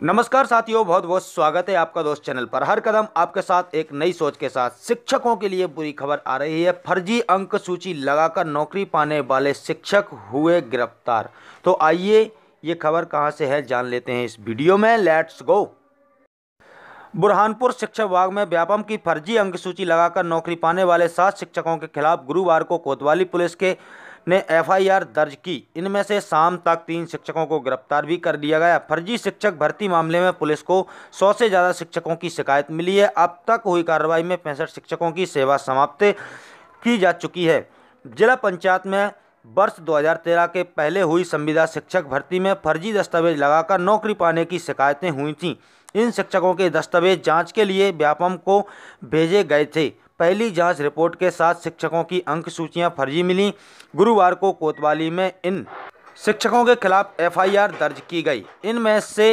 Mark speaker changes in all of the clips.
Speaker 1: नमस्कार साथियों बहुत बहुत स्वागत है आपका दोस्त चैनल पर हर कदम आपके साथ एक नई सोच के साथ शिक्षकों के लिए बुरी खबर आ रही है फर्जी अंक सूची लगाकर नौकरी पाने वाले शिक्षक हुए गिरफ्तार तो आइए ये खबर कहां से है जान लेते हैं इस वीडियो में लेट्स गो बुरहानपुर शिक्षा विभाग में व्यापम की फर्जी अंक सूची लगाकर नौकरी पाने वाले सात शिक्षकों के खिलाफ गुरुवार को कोतवाली पुलिस के ने एफआईआर दर्ज की इनमें से शाम तक तीन शिक्षकों को गिरफ्तार भी कर लिया गया फर्जी शिक्षक भर्ती मामले में पुलिस को सौ से ज़्यादा शिक्षकों की शिकायत मिली है अब तक हुई कार्रवाई में पैंसठ शिक्षकों की सेवा समाप्त की जा चुकी है जिला पंचायत में वर्ष 2013 के पहले हुई संविदा शिक्षक भर्ती में फर्जी दस्तावेज लगाकर नौकरी पाने की शिकायतें हुई थीं इन शिक्षकों के दस्तावेज जांच के लिए व्यापम को भेजे गए थे पहली जांच रिपोर्ट के साथ शिक्षकों की अंक सूचियां फर्जी मिली गुरुवार को कोतवाली में इन शिक्षकों के खिलाफ एफआईआर दर्ज की गई इनमें से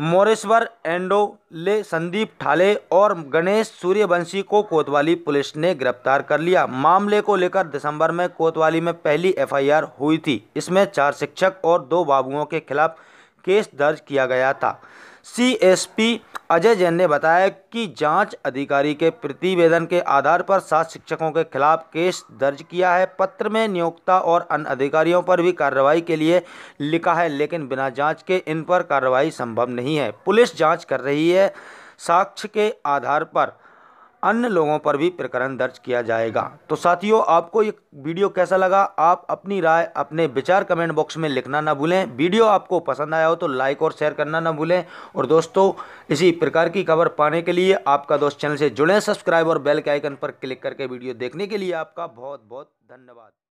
Speaker 1: मोरेश्वर एंडोले संदीप ठाले और गणेश सूर्यवंशी को कोतवाली पुलिस ने गिरफ्तार कर लिया मामले को लेकर दिसंबर में कोतवाली में पहली एफआईआर हुई थी इसमें चार शिक्षक और दो बाबुओं के खिलाफ केस दर्ज किया गया था सीएसपी अजय जैन ने बताया कि जांच अधिकारी के प्रतिवेदन के आधार पर सात शिक्षकों के खिलाफ केस दर्ज किया है पत्र में नियोक्ता और अन्य अधिकारियों पर भी कार्रवाई के लिए लिखा है लेकिन बिना जांच के इन पर कार्रवाई संभव नहीं है पुलिस जांच कर रही है साक्ष्य के आधार पर अन्य लोगों पर भी प्रकरण दर्ज किया जाएगा तो साथियों आपको ये वीडियो कैसा लगा आप अपनी राय अपने विचार कमेंट बॉक्स में लिखना ना भूलें वीडियो आपको पसंद आया हो तो लाइक और शेयर करना ना भूलें और दोस्तों इसी प्रकार की खबर पाने के लिए आपका दोस्त चैनल से जुड़ें सब्सक्राइब और बेल के आइकन पर क्लिक करके वीडियो देखने के लिए आपका बहुत बहुत धन्यवाद